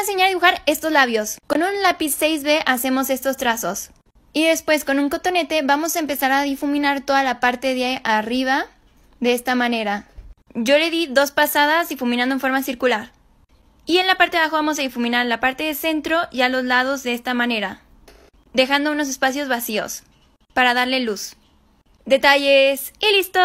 enseñar a dibujar estos labios. Con un lápiz 6B hacemos estos trazos. Y después con un cotonete vamos a empezar a difuminar toda la parte de arriba de esta manera. Yo le di dos pasadas difuminando en forma circular. Y en la parte de abajo vamos a difuminar la parte de centro y a los lados de esta manera, dejando unos espacios vacíos para darle luz. Detalles y listo.